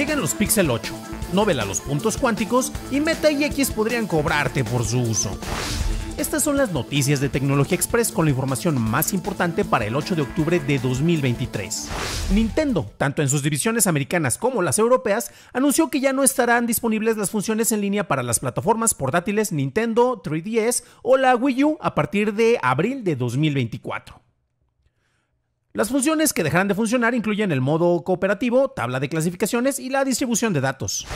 llegan los Pixel 8. novela los puntos cuánticos y Meta y X podrían cobrarte por su uso. Estas son las noticias de Tecnología Express con la información más importante para el 8 de octubre de 2023. Nintendo, tanto en sus divisiones americanas como las europeas, anunció que ya no estarán disponibles las funciones en línea para las plataformas portátiles Nintendo 3DS o la Wii U a partir de abril de 2024. Las funciones que dejarán de funcionar incluyen el modo cooperativo, tabla de clasificaciones y la distribución de datos.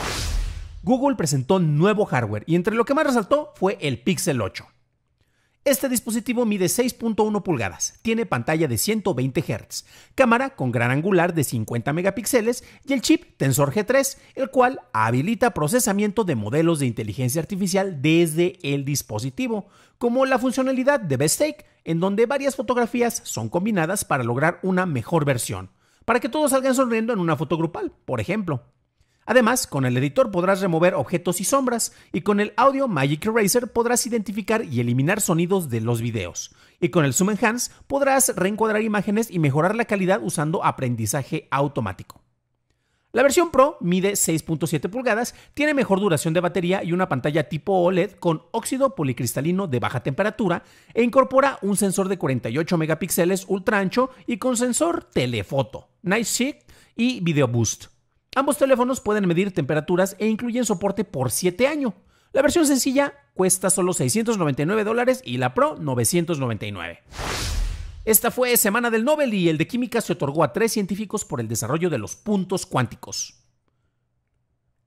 Google presentó nuevo hardware y entre lo que más resaltó fue el Pixel 8. Este dispositivo mide 6.1 pulgadas, tiene pantalla de 120 Hz, cámara con gran angular de 50 megapíxeles y el chip Tensor G3, el cual habilita procesamiento de modelos de inteligencia artificial desde el dispositivo, como la funcionalidad de Best Take, en donde varias fotografías son combinadas para lograr una mejor versión, para que todos salgan sonriendo en una foto grupal, por ejemplo. Además, con el editor podrás remover objetos y sombras, y con el audio Magic Eraser podrás identificar y eliminar sonidos de los videos. Y con el Zoom Enhance podrás reencuadrar imágenes y mejorar la calidad usando aprendizaje automático. La versión Pro mide 6.7 pulgadas, tiene mejor duración de batería y una pantalla tipo OLED con óxido policristalino de baja temperatura e incorpora un sensor de 48 megapíxeles ultra ancho y con sensor telefoto, Night Shift y Video Boost. Ambos teléfonos pueden medir temperaturas e incluyen soporte por 7 años. La versión sencilla cuesta solo 699 dólares y la Pro 999. Esta fue Semana del Nobel y el de Química se otorgó a tres científicos por el desarrollo de los puntos cuánticos.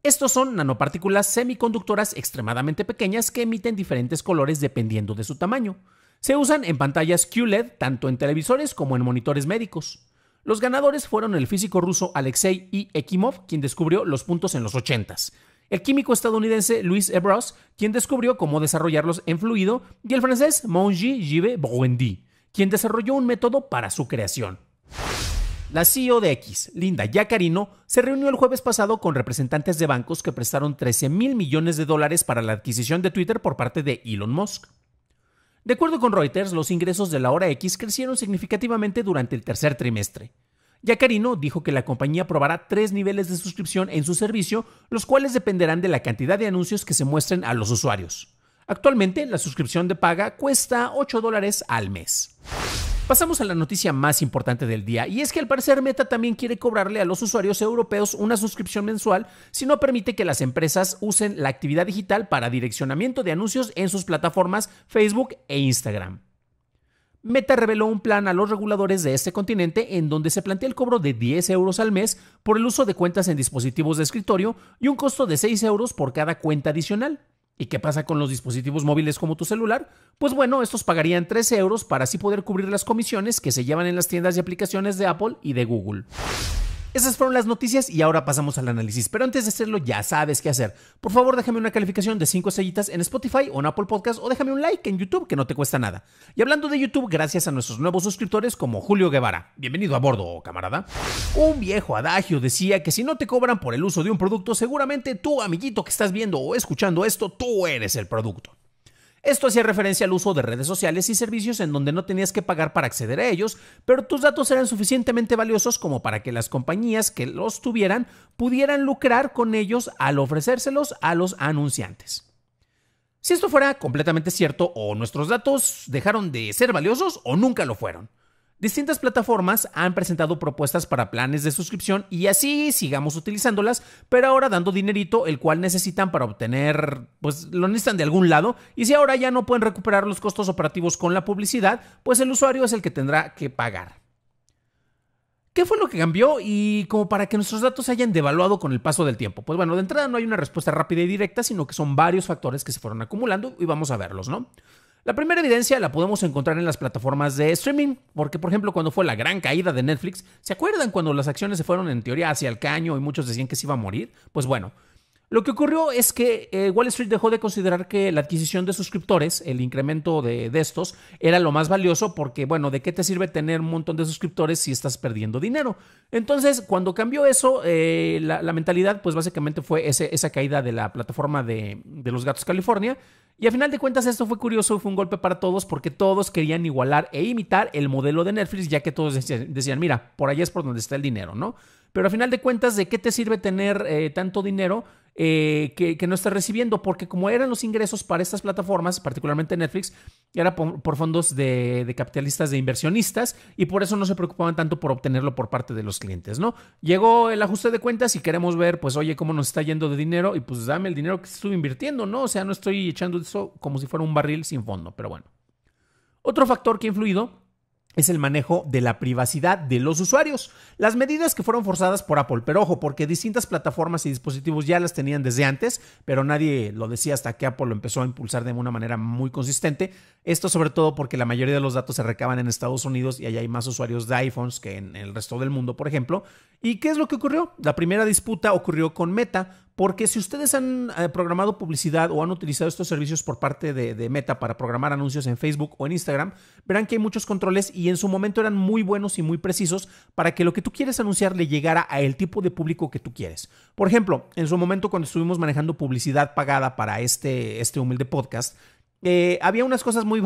Estos son nanopartículas semiconductoras extremadamente pequeñas que emiten diferentes colores dependiendo de su tamaño. Se usan en pantallas QLED tanto en televisores como en monitores médicos. Los ganadores fueron el físico ruso Alexei I. Ekimov, quien descubrió los puntos en los 80s, el químico estadounidense Louis Ebros, quien descubrió cómo desarrollarlos en fluido, y el francés Monji Yves Bouendy, quien desarrolló un método para su creación. La CEO de X, Linda Yacarino, se reunió el jueves pasado con representantes de bancos que prestaron 13 mil millones de dólares para la adquisición de Twitter por parte de Elon Musk. De acuerdo con Reuters, los ingresos de la hora X crecieron significativamente durante el tercer trimestre. Yacarino dijo que la compañía probará tres niveles de suscripción en su servicio, los cuales dependerán de la cantidad de anuncios que se muestren a los usuarios. Actualmente, la suscripción de paga cuesta 8 dólares al mes. Pasamos a la noticia más importante del día y es que al parecer Meta también quiere cobrarle a los usuarios europeos una suscripción mensual si no permite que las empresas usen la actividad digital para direccionamiento de anuncios en sus plataformas Facebook e Instagram. Meta reveló un plan a los reguladores de este continente en donde se plantea el cobro de 10 euros al mes por el uso de cuentas en dispositivos de escritorio y un costo de 6 euros por cada cuenta adicional. ¿Y qué pasa con los dispositivos móviles como tu celular? Pues bueno, estos pagarían 3 euros para así poder cubrir las comisiones que se llevan en las tiendas y aplicaciones de Apple y de Google. Esas fueron las noticias y ahora pasamos al análisis. Pero antes de hacerlo, ya sabes qué hacer. Por favor, déjame una calificación de 5 estrellitas en Spotify o en Apple Podcast o déjame un like en YouTube que no te cuesta nada. Y hablando de YouTube, gracias a nuestros nuevos suscriptores como Julio Guevara. Bienvenido a bordo, camarada. Un viejo adagio decía que si no te cobran por el uso de un producto, seguramente tú, amiguito que estás viendo o escuchando esto, tú eres el producto. Esto hacía referencia al uso de redes sociales y servicios en donde no tenías que pagar para acceder a ellos, pero tus datos eran suficientemente valiosos como para que las compañías que los tuvieran pudieran lucrar con ellos al ofrecérselos a los anunciantes. Si esto fuera completamente cierto, o nuestros datos dejaron de ser valiosos o nunca lo fueron. Distintas plataformas han presentado propuestas para planes de suscripción y así sigamos utilizándolas, pero ahora dando dinerito el cual necesitan para obtener, pues lo necesitan de algún lado y si ahora ya no pueden recuperar los costos operativos con la publicidad, pues el usuario es el que tendrá que pagar. ¿Qué fue lo que cambió y como para que nuestros datos se hayan devaluado con el paso del tiempo? Pues bueno, de entrada no hay una respuesta rápida y directa, sino que son varios factores que se fueron acumulando y vamos a verlos, ¿no? La primera evidencia la podemos encontrar en las plataformas de streaming, porque por ejemplo cuando fue la gran caída de Netflix, ¿se acuerdan cuando las acciones se fueron en teoría hacia el caño y muchos decían que se iba a morir? Pues bueno, lo que ocurrió es que eh, Wall Street dejó de considerar que la adquisición de suscriptores, el incremento de, estos, era lo más valioso porque, bueno, ¿de qué te sirve tener un montón de suscriptores si estás perdiendo dinero? Entonces, cuando cambió eso, eh, la, mentalidad, pues básicamente fue esa caída de la plataforma de, los gatos California. Y a final de cuentas esto fue curioso fue un golpe para todos porque todos querían igualar e imitar el modelo de Netflix ya que todos decían, mira, por allá es por donde está el dinero, ¿no? Pero a final de cuentas, ¿de qué te sirve tener eh, tanto dinero eh, que, no estás recibiendo? Porque como eran los ingresos para estas plataformas, particularmente Netflix, era por, fondos de, capitalistas, de inversionistas, y por eso no se preocupaban tanto por obtenerlo por parte de los clientes, ¿no? Llegó el ajuste de cuentas y queremos ver, pues, oye, cómo nos está yendo de dinero, y pues dame el dinero que estuve invirtiendo, ¿no? O sea, no estoy echando eso como si fuera un barril sin fondo, pero bueno. Otro factor que ha influido es el manejo de la privacidad de los usuarios. Las medidas que fueron forzadas por Apple, pero ojo, porque distintas plataformas y dispositivos ya las tenían desde antes, pero nadie lo decía hasta que Apple lo empezó a impulsar de una manera muy consistente. Esto sobre todo porque la mayoría de los datos se recaban en Estados Unidos y allá hay más usuarios de iPhones que en el resto del mundo, por ejemplo. ¿Y qué es lo que ocurrió? La primera disputa ocurrió con Meta porque si ustedes han eh, programado publicidad o han utilizado estos servicios por parte de, Meta para programar anuncios en Facebook o en Instagram, verán que hay muchos controles y en su momento eran muy buenos y muy precisos para que lo que tú quieres anunciar le llegara a el tipo de público que tú quieres. Por ejemplo, en su momento cuando estuvimos manejando publicidad pagada para este, este humilde podcast, eh, había unas cosas muy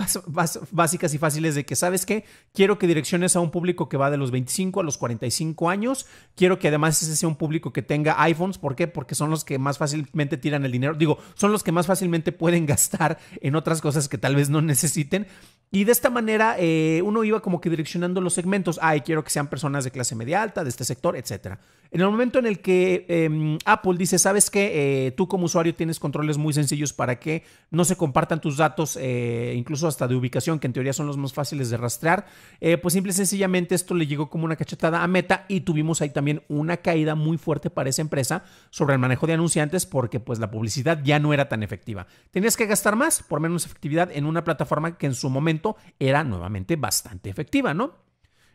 básicas y fáciles de que, ¿sabes qué? Quiero que direcciones a un público que va de los 25 a los 45 años. Quiero que además ese sea un público que tenga iPhones. ¿Por qué? Porque son los que más fácilmente tiran el dinero. Digo, son los que más fácilmente pueden gastar en otras cosas que tal vez no necesiten. Y de esta manera eh, uno iba como que direccionando los segmentos. Ay, quiero que sean personas de clase media alta, de este sector, etc. En el momento en el que em, Apple dice, sabes qué? Eh, tú como usuario tienes controles muy sencillos para que no se compartan tus datos datos, eh, incluso hasta de ubicación, que en teoría son los más fáciles de rastrear, eh, pues simple y sencillamente esto le llegó como una cachetada a Meta y tuvimos ahí también una caída muy fuerte para esa empresa sobre el manejo de anunciantes porque pues la publicidad ya no era tan efectiva. Tenías que gastar más por menos efectividad en una plataforma que en su momento era nuevamente bastante efectiva, ¿no?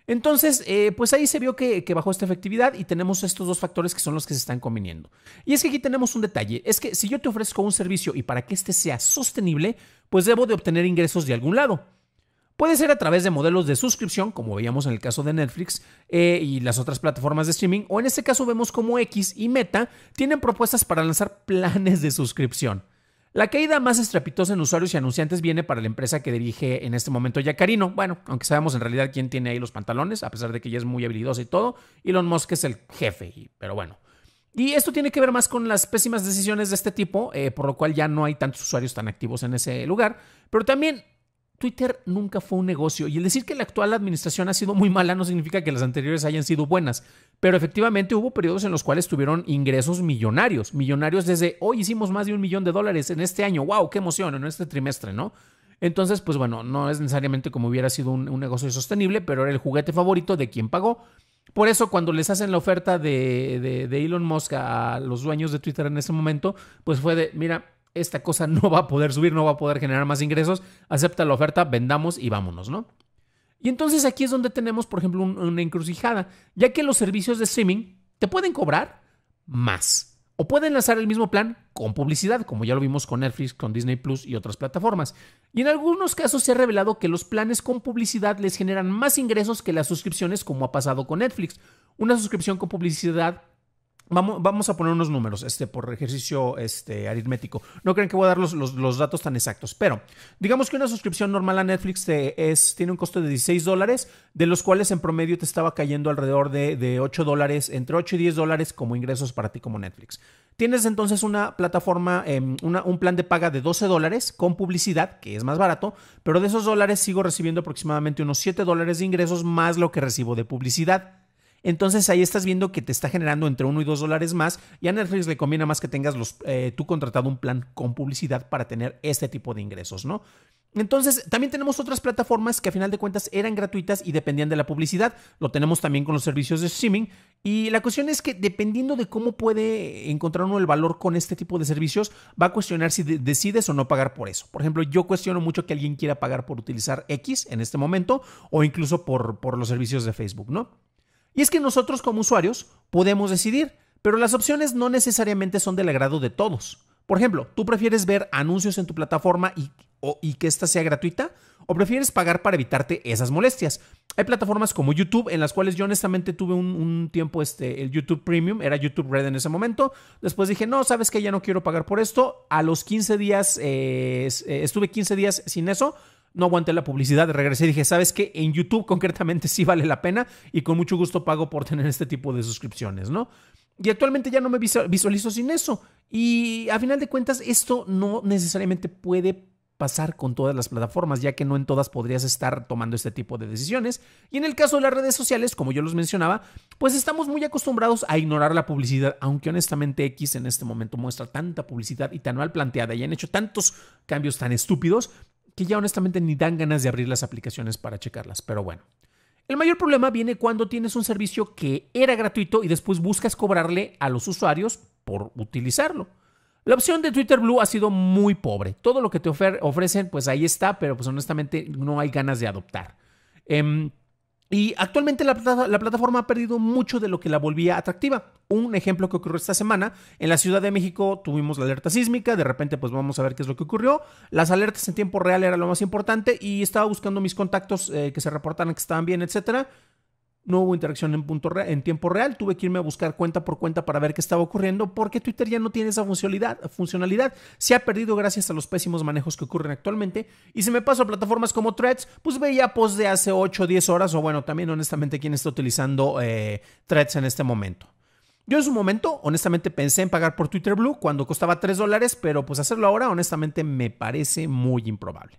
Entonces, eh, pues ahí se vio que, bajó esta efectividad y tenemos estos dos factores que son los que se están conviniendo. Y es que aquí tenemos un detalle, es que si yo te ofrezco un servicio y para que éste sea sostenible, pues debo de obtener ingresos de algún lado. Puede ser a través de modelos de suscripción, como veíamos en el caso de Netflix eh, y las otras plataformas de streaming, o en este caso vemos como X y Meta tienen propuestas para lanzar planes de suscripción. La caída más estrepitosa en usuarios y anunciantes viene para la empresa que dirige en este momento Yacarino. Bueno, aunque sabemos en realidad quién tiene ahí los pantalones, a pesar de que ella es muy habilidosa y todo, Elon Musk es el jefe, pero bueno. Y esto tiene que ver más con las pésimas decisiones de este tipo, eh, por lo cual ya no hay tantos usuarios tan activos en ese lugar, pero también Twitter nunca fue un negocio y el decir que la actual administración ha sido muy mala no significa que las anteriores hayan sido buenas, pero efectivamente hubo periodos en los cuales tuvieron ingresos millonarios, millonarios desde hoy hicimos más de un millón de dólares en este año, wow, qué emoción, en este trimestre, ¿no? Entonces, pues bueno, no es necesariamente como hubiera sido un, negocio sostenible, pero era el juguete favorito de quien pagó. Por eso, cuando les hacen la oferta de Elon Musk a los dueños de Twitter en ese momento, pues fue de, mira, esta cosa no va a poder subir, no va a poder generar más ingresos, acepta la oferta, vendamos y vámonos, ¿no? Y entonces aquí es donde tenemos, por ejemplo, una encrucijada, ya que los servicios de streaming te pueden cobrar más. O pueden lanzar el mismo plan con publicidad, como ya lo vimos con Netflix, con Disney Plus y otras plataformas. Y en algunos casos se ha revelado que los planes con publicidad les generan más ingresos que las suscripciones, como ha pasado con Netflix. Una suscripción con publicidad Vamos, a poner unos números este, por ejercicio este, aritmético. No creen que voy a dar los, datos tan exactos, pero digamos que una suscripción normal a Netflix te es, tiene un costo de 16 dólares, de los cuales en promedio te estaba cayendo alrededor de, 8 dólares, entre 8 y 10 dólares como ingresos para ti como Netflix. Tienes entonces una plataforma, em, un plan de paga de 12 dólares con publicidad, que es más barato, pero de esos dólares sigo recibiendo aproximadamente unos 7 dólares de ingresos más lo que recibo de publicidad. Entonces ahí estás viendo que te está generando entre 1 y 2 dólares más y a Netflix le conviene más que tengas eh, tú contratado un plan con publicidad para tener este tipo de ingresos, ¿no? Entonces, también tenemos otras plataformas que a final de cuentas eran gratuitas y dependían de la publicidad. Lo tenemos también con los servicios de streaming. Y la cuestión es que dependiendo de cómo puede encontrar uno el valor con este tipo de servicios, va a cuestionar si decides o no pagar por eso. Por ejemplo, yo cuestiono mucho que alguien quiera pagar por utilizar X en este momento o incluso por, por los servicios de Facebook, ¿no? Y es que nosotros como usuarios podemos decidir, pero las opciones no necesariamente son del agrado de todos. Por ejemplo, ¿tú prefieres ver anuncios en tu plataforma y, que ésta sea gratuita? ¿O prefieres pagar para evitarte esas molestias? Hay plataformas como YouTube en las cuales yo honestamente tuve un, tiempo, este, el YouTube Premium, era YouTube Red en ese momento. Después dije, no, sabes que ya no quiero pagar por esto. A los 15 días, eh, eh, estuve 15 días sin eso no aguanté la publicidad, regresé y dije, ¿sabes qué? En YouTube concretamente sí vale la pena y con mucho gusto pago por tener este tipo de suscripciones, ¿no? Y actualmente ya no me visualizo sin eso. Y a final de cuentas, esto no necesariamente puede pasar con todas las plataformas, ya que no en todas podrías estar tomando este tipo de decisiones. Y en el caso de las redes sociales, como yo los mencionaba, pues estamos muy acostumbrados a ignorar la publicidad, aunque honestamente X en este momento muestra tanta publicidad y tan mal planteada y han hecho tantos cambios tan estúpidos que ya honestamente ni dan ganas de abrir las aplicaciones para checarlas, pero bueno. El mayor problema viene cuando tienes un servicio que era gratuito y después buscas cobrarle a los usuarios por utilizarlo. La opción de Twitter Blue ha sido muy pobre. Todo lo que te ofrecen, pues ahí está, pero pues honestamente no hay ganas de adoptar. Em, y actualmente la, plataforma ha perdido mucho de lo que la volvía atractiva. Un ejemplo que ocurrió esta semana, en la Ciudad de México tuvimos la alerta sísmica, de repente pues vamos a ver qué es lo que ocurrió. Las alertas en tiempo real era lo más importante y estaba buscando mis contactos eh, que se reportaran que estaban bien, etcétera no hubo interacción en, tiempo real, tuve que irme a buscar cuenta por cuenta para ver qué estaba ocurriendo, porque Twitter ya no tiene esa funcionalidad, funcionalidad. Se ha perdido gracias a los pésimos manejos que ocurren actualmente. Y si me paso a plataformas como Threads, pues veía posts de hace 8 o 10 horas, o bueno, también honestamente quién está utilizando eh, Threads en este momento. Yo en su momento, honestamente, pensé en pagar por Twitter Blue cuando costaba 3 dólares, pero pues hacerlo ahora, honestamente, me parece muy improbable.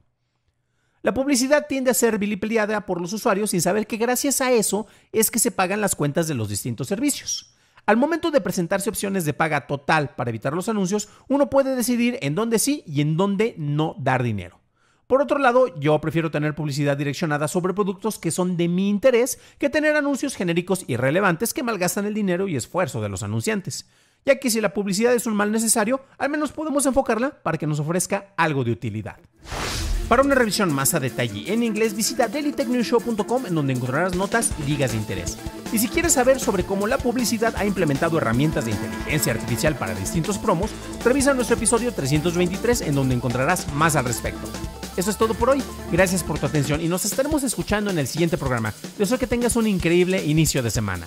La publicidad tiende a ser vilipendiada por los usuarios sin saber que gracias a eso es que se pagan las cuentas de los distintos servicios. Al momento de presentarse opciones de paga total para evitar los anuncios, uno puede decidir en dónde sí y en dónde no dar dinero. Por otro lado, yo prefiero tener publicidad direccionada sobre productos que son de mi interés que tener anuncios genéricos irrelevantes que malgastan el dinero y esfuerzo de los anunciantes, ya que si la publicidad es un mal necesario, al menos podemos enfocarla para que nos ofrezca algo de utilidad. Para una revisión más a detalle en inglés, visita dailytechnewshow.com en donde encontrarás notas y ligas de interés. Y si quieres saber sobre cómo la publicidad ha implementado herramientas de inteligencia artificial para distintos promos, revisa nuestro episodio 323 en donde encontrarás más al respecto. Eso es todo por hoy. Gracias por tu atención y nos estaremos escuchando en el siguiente programa. Deseo que tengas un increíble inicio de semana.